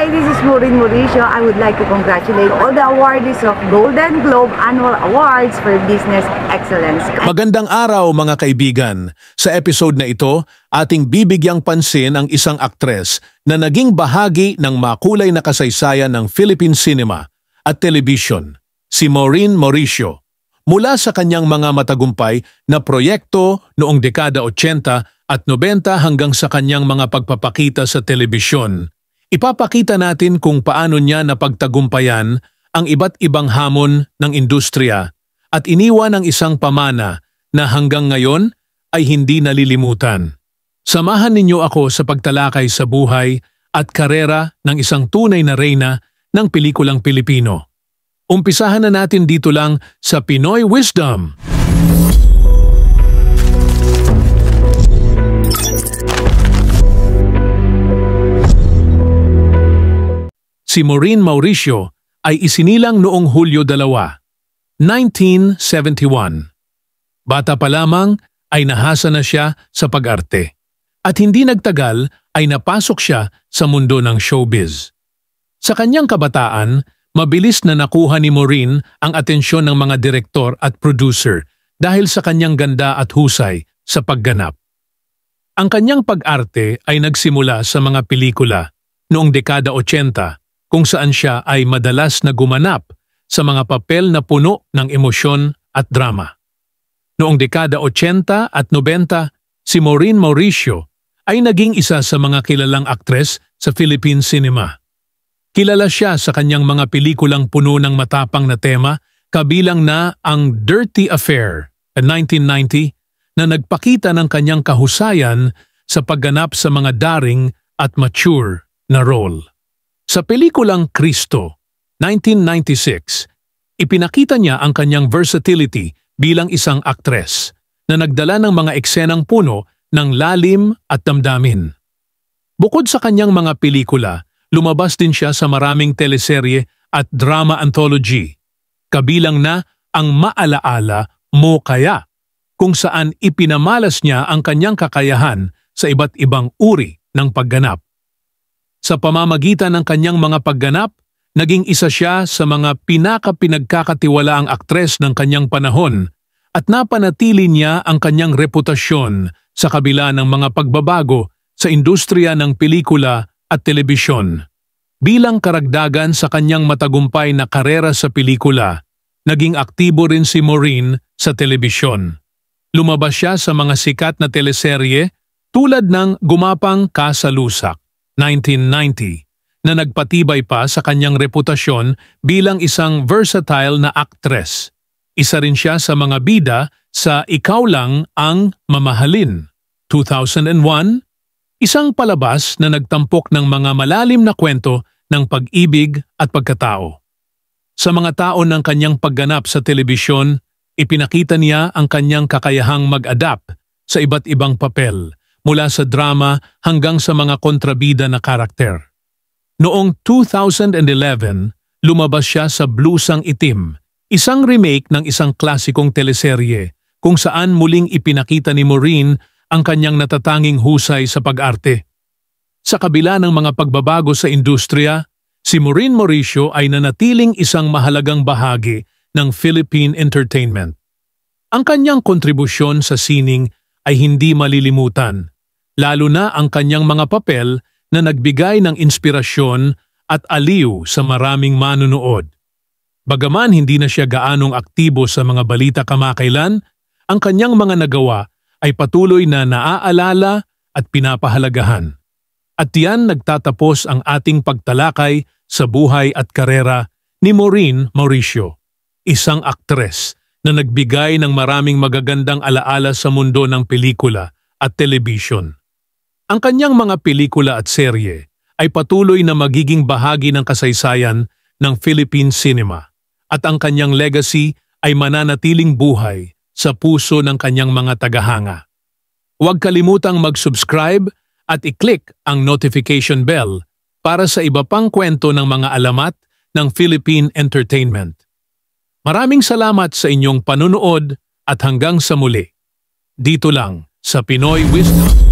Hi, this is Maureen Mauricio. I would like to congratulate all the awardees of Golden Globe Annual Awards for Business Excellence. Magandang araw mga kaibigan. Sa episode na ito, ating bibigyang pansin ang isang aktres na naging bahagi ng makulay na kasaysayan ng Philippine cinema at television, si Maureen Mauricio. Mula sa kanyang mga matagumpay na proyekto noong dekada 80 at 90 hanggang sa kanyang mga pagpapakita sa telebisyon, Ipapakita natin kung paano niya napagtagumpayan ang iba't ibang hamon ng industriya at iniwan ang isang pamana na hanggang ngayon ay hindi nalilimutan. Samahan ninyo ako sa pagtalakay sa buhay at karera ng isang tunay na reyna ng pelikulang Pilipino. Umpisahan na natin dito lang sa Pinoy Wisdom. si Maureen Mauricio ay isinilang noong Hulyo 2, 1971. Bata pa lamang ay nahasa na siya sa pag-arte at hindi nagtagal ay napasok siya sa mundo ng showbiz. Sa kanyang kabataan, mabilis na nakuha ni Maureen ang atensyon ng mga direktor at producer dahil sa kanyang ganda at husay sa pagganap. Ang kanyang pag-arte ay nagsimula sa mga pelikula noong dekada 80 kung saan siya ay madalas na gumanap sa mga papel na puno ng emosyon at drama. Noong dekada 80 at 90, si Maureen Mauricio ay naging isa sa mga kilalang aktres sa Philippine cinema. Kilala siya sa kanyang mga pelikulang puno ng matapang na tema kabilang na ang Dirty Affair 1990 na nagpakita ng kanyang kahusayan sa pagganap sa mga daring at mature na role. Sa pelikulang Kristo, 1996, ipinakita niya ang kanyang versatility bilang isang aktres na nagdala ng mga eksenang puno ng lalim at damdamin. Bukod sa kanyang mga pelikula, lumabas din siya sa maraming teleserye at drama anthology, kabilang na ang Maalaala Mo Kaya, kung saan ipinamalas niya ang kanyang kakayahan sa iba't ibang uri ng pagganap. Sa pamamagitan ng kanyang mga pagganap, naging isa siya sa mga pinakapinagkakatiwalaang aktres ng kanyang panahon at napanatili niya ang kanyang reputasyon sa kabila ng mga pagbabago sa industriya ng pelikula at telebisyon. Bilang karagdagan sa kanyang matagumpay na karera sa pelikula, naging aktibo rin si Maureen sa telebisyon. Lumabas siya sa mga sikat na teleserye tulad ng Gumapang Kasalusak, 1990 na nagpatibay pa sa kanyang reputasyon bilang isang versatile na aktres. Isa rin siya sa mga bida sa Ikaw Lang Ang Mamahalin, 2001, isang palabas na nagtampok ng mga malalim na kwento ng pag-ibig at pagkatao. Sa mga tao ng kanyang pagganap sa telebisyon, ipinakita niya ang kanyang kakayahang mag-adapt sa iba't ibang papel – mula sa drama hanggang sa mga kontrabida na karakter. Noong 2011, lumabas siya sa Blusang Itim, isang remake ng isang klasikong teleserye kung saan muling ipinakita ni Maureen ang kanyang natatanging husay sa pag-arte. Sa kabila ng mga pagbabago sa industriya, si Maureen Mauricio ay nanatiling isang mahalagang bahagi ng Philippine entertainment. Ang kanyang kontribusyon sa sining ay hindi malilimutan lalo na ang kanyang mga papel na nagbigay ng inspirasyon at aliw sa maraming manunood. Bagaman hindi na siya gaanong aktibo sa mga balita kamakailan, ang kanyang mga nagawa ay patuloy na naaalala at pinapahalagahan. At yan nagtatapos ang ating pagtalakay sa buhay at karera ni Maureen Mauricio, isang aktres na nagbigay ng maraming magagandang alaala sa mundo ng pelikula at television. Ang kanyang mga pelikula at serye ay patuloy na magiging bahagi ng kasaysayan ng Philippine cinema at ang kanyang legacy ay mananatiling buhay sa puso ng kanyang mga tagahanga. Huwag kalimutang mag-subscribe at i-click ang notification bell para sa iba pang kwento ng mga alamat ng Philippine Entertainment. Maraming salamat sa inyong panunood at hanggang sa muli. Dito lang sa Pinoy Wisdom.